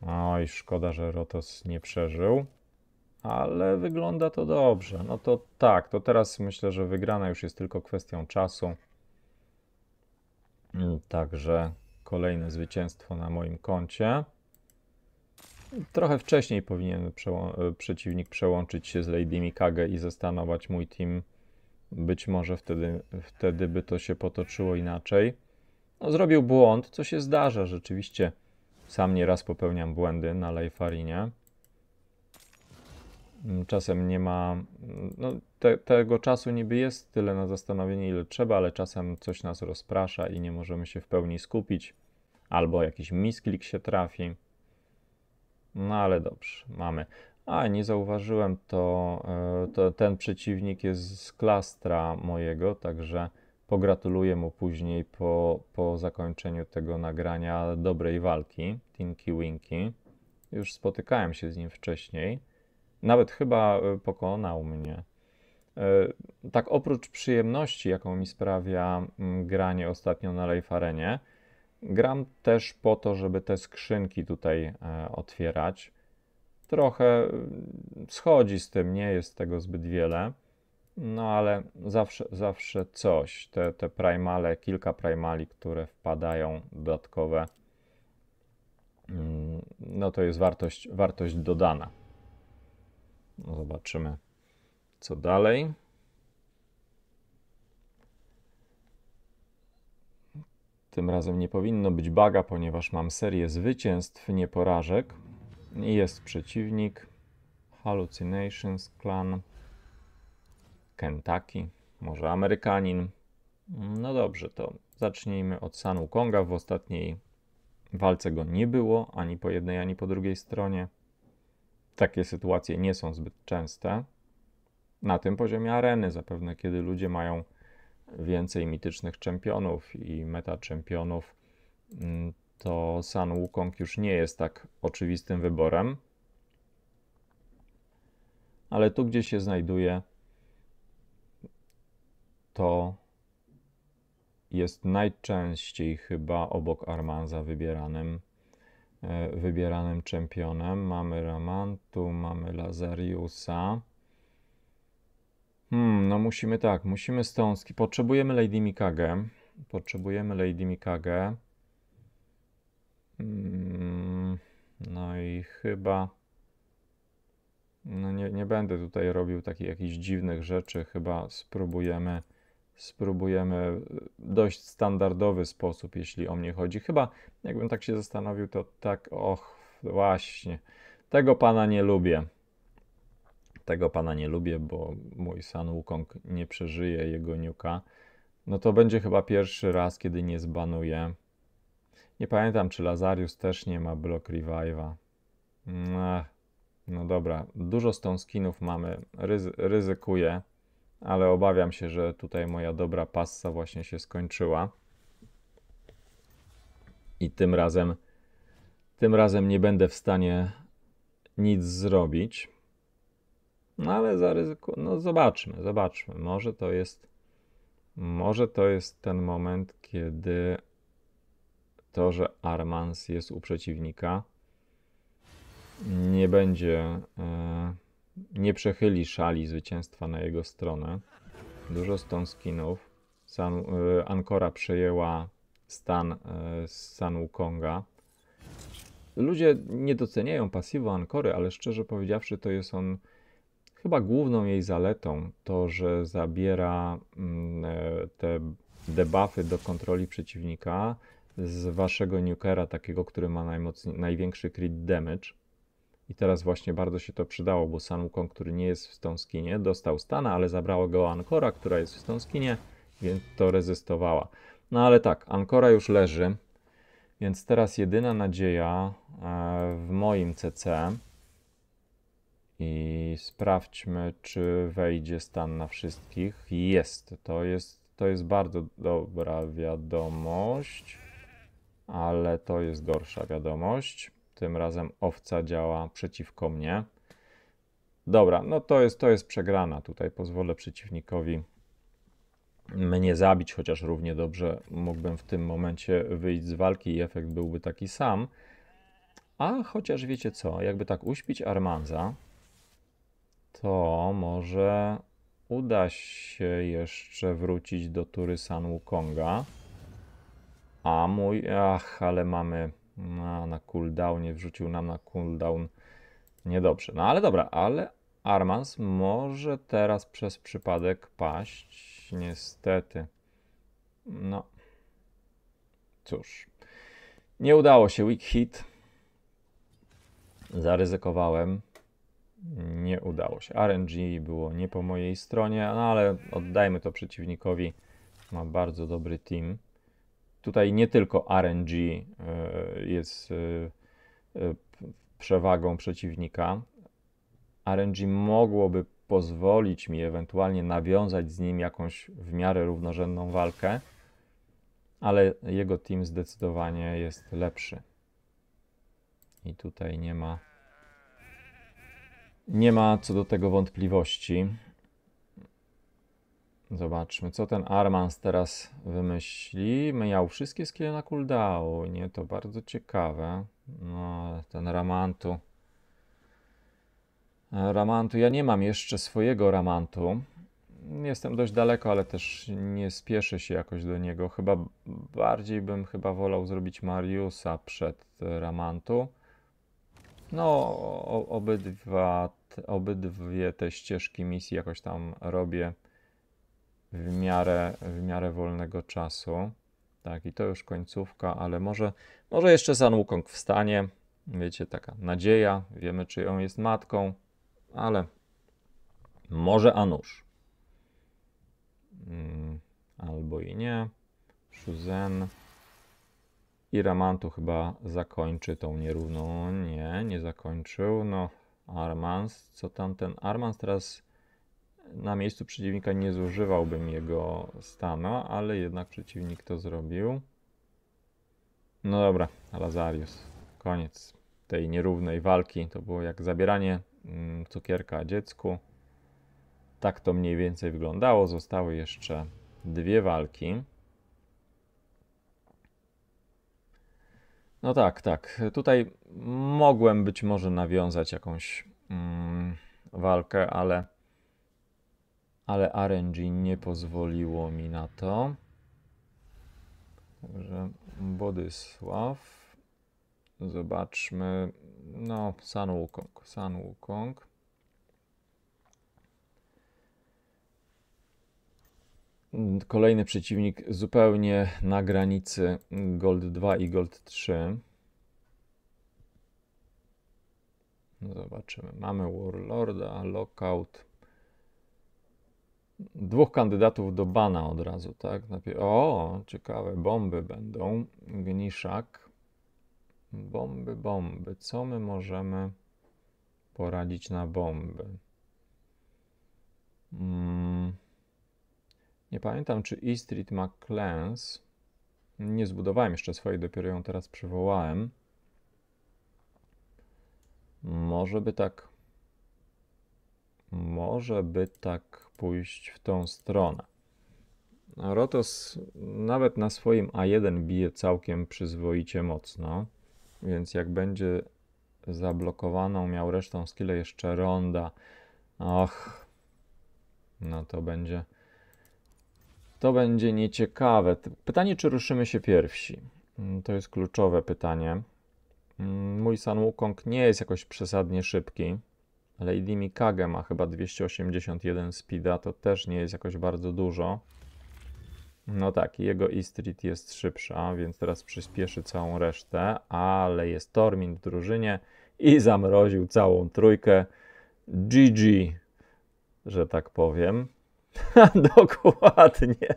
Oj, szkoda, że Rotos nie przeżył. Ale wygląda to dobrze. No to tak, to teraz myślę, że wygrana już jest tylko kwestią czasu. Także kolejne zwycięstwo na moim koncie. Trochę wcześniej powinien e, przeciwnik przełączyć się z Lady Mikage i zastanawiać mój team. Być może wtedy, wtedy by to się potoczyło inaczej. No, zrobił błąd, co się zdarza rzeczywiście. Sam nieraz popełniam błędy na Leifarinie. Czasem nie ma. No, te, tego czasu niby jest tyle na zastanowienie, ile trzeba, ale czasem coś nas rozprasza i nie możemy się w pełni skupić, albo jakiś misklik się trafi. No ale dobrze, mamy. A, nie zauważyłem, to, e, to ten przeciwnik jest z klastra mojego, także pogratuluję mu później po, po zakończeniu tego nagrania dobrej walki, Tinky Winky. Już spotykałem się z nim wcześniej. Nawet chyba e, pokonał mnie. E, tak oprócz przyjemności, jaką mi sprawia mm, granie ostatnio na Lejfarenie, Gram też po to, żeby te skrzynki tutaj e, otwierać. Trochę mm, schodzi z tym, nie jest tego zbyt wiele. No ale zawsze, zawsze coś. Te, te primale, kilka primali, które wpadają dodatkowe, mm, no to jest wartość, wartość dodana. No, zobaczymy, co dalej. Tym razem nie powinno być baga, ponieważ mam serię zwycięstw, nie porażek. Jest przeciwnik. Hallucinations Clan. Kentucky. Może Amerykanin. No dobrze, to zacznijmy od San Konga. W ostatniej walce go nie było, ani po jednej, ani po drugiej stronie. Takie sytuacje nie są zbyt częste. Na tym poziomie areny, zapewne kiedy ludzie mają więcej mitycznych czempionów i meta czempionów, mm, to San Wukong już nie jest tak oczywistym wyborem. Ale tu, gdzie się znajduje, to jest najczęściej chyba obok Armanza wybieranym, e, wybieranym czempionem. Mamy Ramantu, mamy Lazariusa. Hmm, no musimy tak, musimy Stoneski. Potrzebujemy Lady Mikage. Potrzebujemy Lady Mikage. Hmm, no i chyba... No nie, nie będę tutaj robił takich jakichś dziwnych rzeczy. Chyba spróbujemy spróbujemy dość standardowy sposób, jeśli o mnie chodzi. Chyba, jakbym tak się zastanowił, to tak, och, właśnie, tego pana nie lubię tego pana nie lubię, bo mój San Wukong nie przeżyje jego niuka, no to będzie chyba pierwszy raz, kiedy nie zbanuje. Nie pamiętam, czy Lazarius też nie ma Block Revive'a. no dobra, dużo skinów mamy, Ryzy ryzykuję, ale obawiam się, że tutaj moja dobra passa właśnie się skończyła. I tym razem, tym razem nie będę w stanie nic zrobić. No ale zaryzyku, no zobaczmy, zobaczmy. Może to jest, może to jest ten moment, kiedy to, że Armans jest u przeciwnika, nie będzie, e, nie przechyli szali zwycięstwa na jego stronę. Dużo stąd skinów. San, e, Ankora przejęła stan e, z San Wukonga. Ludzie nie doceniają pasywu Ankory, ale szczerze powiedziawszy, to jest on Chyba główną jej zaletą to, że zabiera mm, e, te debuffy do kontroli przeciwnika z waszego nukera, takiego, który ma najmocniej, największy crit damage. I teraz właśnie bardzo się to przydało, bo San Wukong, który nie jest w skinie, dostał Stana, ale zabrało go Ankora, która jest w skinie, więc to rezystowała. No ale tak, Ankora już leży, więc teraz jedyna nadzieja e, w moim CC i sprawdźmy, czy wejdzie stan na wszystkich. Jest, to jest, to jest bardzo dobra wiadomość, ale to jest gorsza wiadomość. Tym razem owca działa przeciwko mnie. Dobra, no to jest, to jest przegrana. Tutaj pozwolę przeciwnikowi mnie zabić, chociaż równie dobrze mógłbym w tym momencie wyjść z walki i efekt byłby taki sam. A chociaż wiecie co, jakby tak uśpić Armanza, to może uda się jeszcze wrócić do tury San Wukonga. A mój... Ach, ale mamy... A, no, na cooldownie, wrzucił nam na cooldown. Niedobrze. No ale dobra, ale Armans może teraz przez przypadek paść. Niestety. No. Cóż. Nie udało się. Weak hit. Zaryzykowałem nie udało się. RNG było nie po mojej stronie, no ale oddajmy to przeciwnikowi. Ma bardzo dobry team. Tutaj nie tylko RNG e, jest e, e, przewagą przeciwnika. RNG mogłoby pozwolić mi ewentualnie nawiązać z nim jakąś w miarę równorzędną walkę, ale jego team zdecydowanie jest lepszy. I tutaj nie ma nie ma co do tego wątpliwości. Zobaczmy, co ten Armans teraz wymyśli. Miał wszystkie skille na cooldown. Nie, to bardzo ciekawe. No, ten Ramantu. Ramantu. Ja nie mam jeszcze swojego Ramantu. Jestem dość daleko, ale też nie spieszę się jakoś do niego. Chyba bardziej bym chyba wolał zrobić Mariusa przed Ramantu. No, obydwa, obydwie te ścieżki misji jakoś tam robię w miarę, w miarę wolnego czasu. Tak, i to już końcówka, ale może, może jeszcze San Wukong wstanie. Wiecie, taka nadzieja, wiemy czy ją jest matką, ale może Anusz. Mm, albo i nie. Shuzen. I Ramantu chyba zakończy tą nierówną. Nie, nie zakończył. No, Armans, co tam ten Armans teraz na miejscu przeciwnika nie zużywałbym jego stanu, ale jednak przeciwnik to zrobił. No dobra, Lazarius. Koniec tej nierównej walki. To było jak zabieranie mm, cukierka dziecku. Tak to mniej więcej wyglądało. Zostały jeszcze dwie walki. No tak, tak. Tutaj mogłem być może nawiązać jakąś mm, walkę, ale, ale RNG nie pozwoliło mi na to. Także Bodysław. Zobaczmy. No, San Wukong. San Wukong. Kolejny przeciwnik zupełnie na granicy Gold 2 i Gold 3. No, zobaczymy. Mamy Warlorda, Lockout. Dwóch kandydatów do bana od razu, tak? O, ciekawe, bomby będą. Gniszak. Bomby, bomby. Co my możemy poradzić na bomby? Hmm. Nie pamiętam, czy E Street ma Nie zbudowałem jeszcze swojej, dopiero ją teraz przywołałem. Może by tak... Może by tak pójść w tą stronę. Rotos nawet na swoim A1 bije całkiem przyzwoicie mocno, więc jak będzie zablokowaną, miał resztą skillę jeszcze ronda, och, no to będzie to będzie nieciekawe. Pytanie, czy ruszymy się pierwsi? Mm, to jest kluczowe pytanie. Mm, mój San Wukong nie jest jakoś przesadnie szybki. Lady Mikage ma chyba 281 speeda, to też nie jest jakoś bardzo dużo. No tak, jego E-Street jest szybsza, więc teraz przyspieszy całą resztę, ale jest Tormin w drużynie i zamroził całą trójkę. GG, że tak powiem. Dokładnie.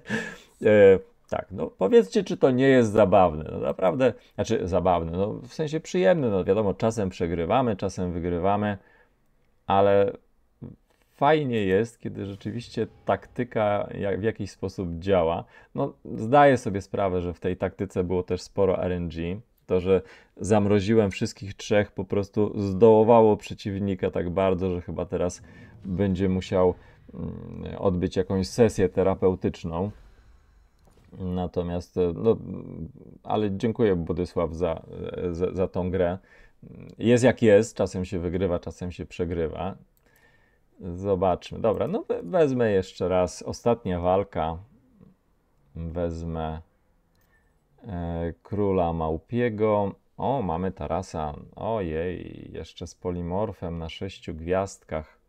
E, tak, no powiedzcie, czy to nie jest zabawne. No naprawdę, znaczy zabawne, no w sensie przyjemne. No wiadomo, czasem przegrywamy, czasem wygrywamy, ale fajnie jest, kiedy rzeczywiście taktyka w jakiś sposób działa. No, zdaję sobie sprawę, że w tej taktyce było też sporo RNG. To, że zamroziłem wszystkich trzech, po prostu zdołowało przeciwnika tak bardzo, że chyba teraz będzie musiał Mm, odbyć jakąś sesję terapeutyczną. Natomiast, e, no, ale dziękuję Budysław za, e, za, za tą grę. Jest jak jest, czasem się wygrywa, czasem się przegrywa. Zobaczmy. Dobra, no wezmę jeszcze raz. Ostatnia walka. Wezmę e, króla Małpiego. O, mamy Tarasa. Ojej, jeszcze z polimorfem na sześciu gwiazdkach.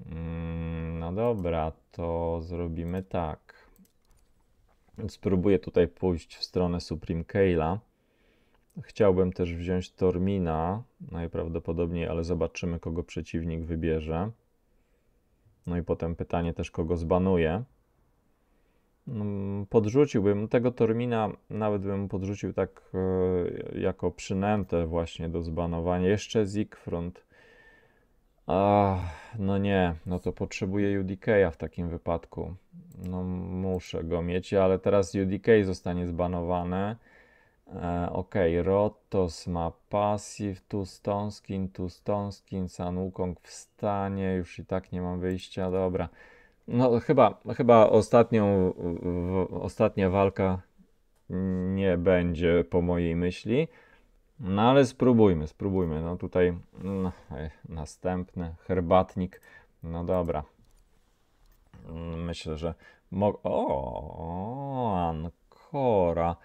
Mm, no dobra, to zrobimy tak. Spróbuję tutaj pójść w stronę Supreme Kayla. Chciałbym też wziąć Tormina, najprawdopodobniej, ale zobaczymy, kogo przeciwnik wybierze. No i potem pytanie też, kogo zbanuje. Mm, podrzuciłbym tego Tormina, nawet bym podrzucił tak e, jako przynętę właśnie do zbanowania. Jeszcze Zigfront Ach, no nie, no to potrzebuję UDK'a w takim wypadku. No muszę go mieć, ale teraz UDK zostanie zbanowane. E, ok, Rotos ma pasyw, tu Stonskin, tu Stonskin, San Wukong w stanie, już i tak nie mam wyjścia, dobra. No chyba, chyba ostatnią, w, ostatnia walka nie będzie po mojej myśli. No ale spróbujmy, spróbujmy. No tutaj no, następny herbatnik. No dobra. Mm, myślę, że mogę. O, Ancora.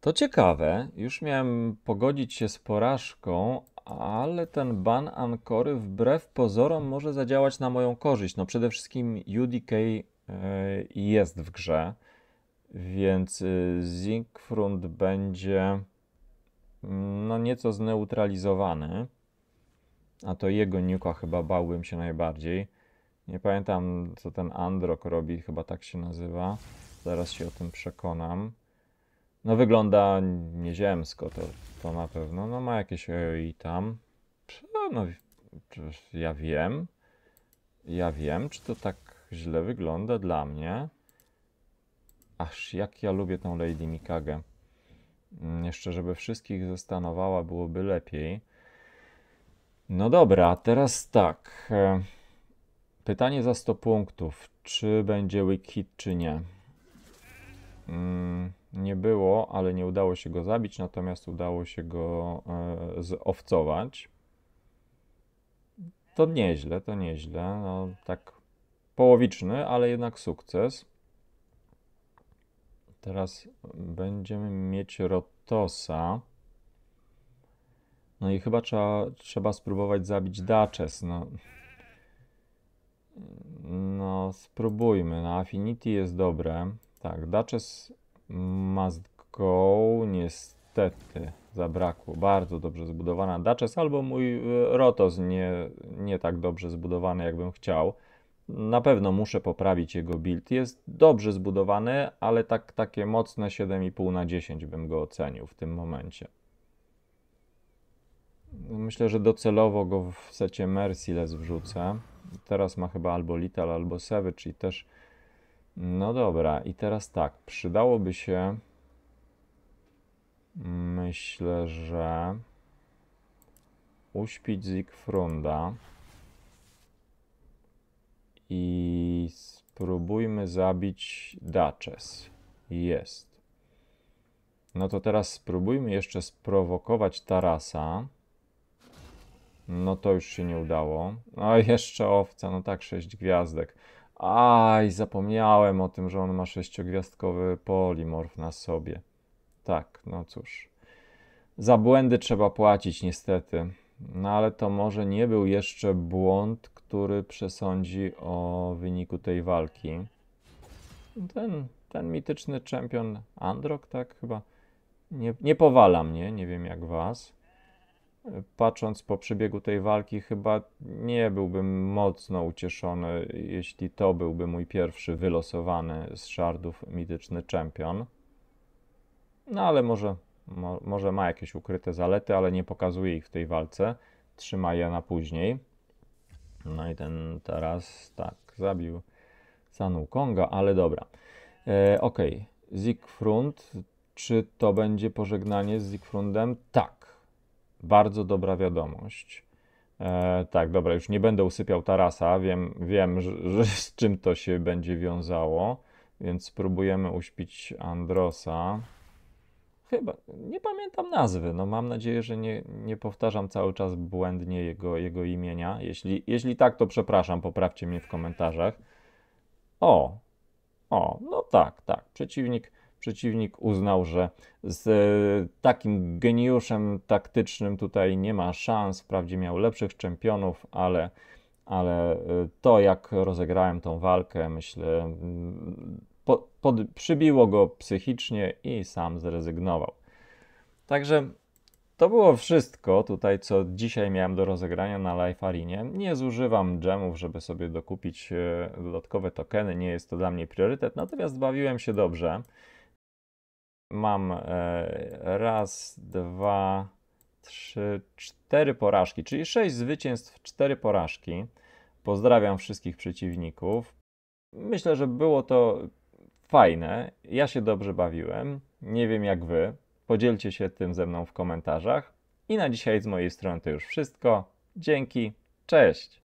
To ciekawe. Już miałem pogodzić się z porażką, ale ten ban Ankory wbrew pozorom może zadziałać na moją korzyść. No przede wszystkim UDK e, jest w grze, więc Zinkfrund y, będzie no nieco zneutralizowany. A to jego niuka chyba bałbym się najbardziej. Nie pamiętam, co ten Androk robi, chyba tak się nazywa. Zaraz się o tym przekonam. No wygląda nieziemsko, to, to na pewno. No ma jakieś e, i tam. No, ja wiem. Ja wiem, czy to tak źle wygląda dla mnie. Aż jak ja lubię tą Lady Mikage. Mm, jeszcze, żeby wszystkich zastanowała, byłoby lepiej. No dobra, teraz tak. E, pytanie za 100 punktów. Czy będzie weak czy nie? Mm, nie było, ale nie udało się go zabić, natomiast udało się go e, zowcować. To nieźle, to nieźle. No, tak połowiczny, ale jednak sukces. Teraz będziemy mieć Rotosa. No i chyba trzeba, trzeba spróbować zabić Duchess. No. no, spróbujmy. No, Affinity jest dobre. Tak, Duchess must go. Niestety zabrakło. Bardzo dobrze zbudowana Duchess albo mój e, Rotos nie, nie tak dobrze zbudowany, jakbym chciał na pewno muszę poprawić jego build. Jest dobrze zbudowany, ale tak, takie mocne 7,5 na 10 bym go ocenił w tym momencie. No, myślę, że docelowo go w secie Merciless wrzucę. Teraz ma chyba albo Little, albo Savage i też... No dobra, i teraz tak, przydałoby się... Myślę, że... Uśpić Zigfrunda i spróbujmy zabić Duchess. Jest. No to teraz spróbujmy jeszcze sprowokować Tarasa. No to już się nie udało. No jeszcze owca, no tak, 6 gwiazdek. Aj, zapomniałem o tym, że on ma sześciogwiazdkowy polimorf na sobie. Tak, no cóż. Za błędy trzeba płacić, niestety. No ale to może nie był jeszcze błąd, który przesądzi o wyniku tej walki. Ten, ten mityczny czempion Androk, tak chyba, nie, nie powala mnie, nie wiem jak was. Patrząc po przebiegu tej walki, chyba nie byłbym mocno ucieszony, jeśli to byłby mój pierwszy wylosowany z szardów mityczny czempion. No ale może może ma jakieś ukryte zalety, ale nie pokazuje ich w tej walce. Trzyma je na później. No i ten teraz tak zabił Sanu Konga, ale dobra. E, ok, Siegfrund. Czy to będzie pożegnanie z Siegfrundem? Tak. Bardzo dobra wiadomość. E, tak, dobra, już nie będę usypiał Tarasa. Wiem, wiem że, że z czym to się będzie wiązało, więc spróbujemy uśpić Androsa. Chyba, nie pamiętam nazwy, no mam nadzieję, że nie, nie powtarzam cały czas błędnie jego, jego imienia. Jeśli, jeśli tak, to przepraszam, poprawcie mnie w komentarzach. O, o, no tak, tak, przeciwnik, przeciwnik uznał, że z e, takim geniuszem taktycznym tutaj nie ma szans, wprawdzie miał lepszych czempionów, ale ale e, to, jak rozegrałem tą walkę, myślę, po, pod, przybiło go psychicznie i sam zrezygnował. Także to było wszystko tutaj, co dzisiaj miałem do rozegrania na Live Arenie. Nie zużywam gemów, żeby sobie dokupić e, dodatkowe tokeny, nie jest to dla mnie priorytet, natomiast bawiłem się dobrze. Mam e, raz, dwa, trzy, cztery porażki, czyli sześć zwycięstw, cztery porażki. Pozdrawiam wszystkich przeciwników. Myślę, że było to fajne. Ja się dobrze bawiłem. Nie wiem jak wy. Podzielcie się tym ze mną w komentarzach. I na dzisiaj z mojej strony to już wszystko. Dzięki, cześć!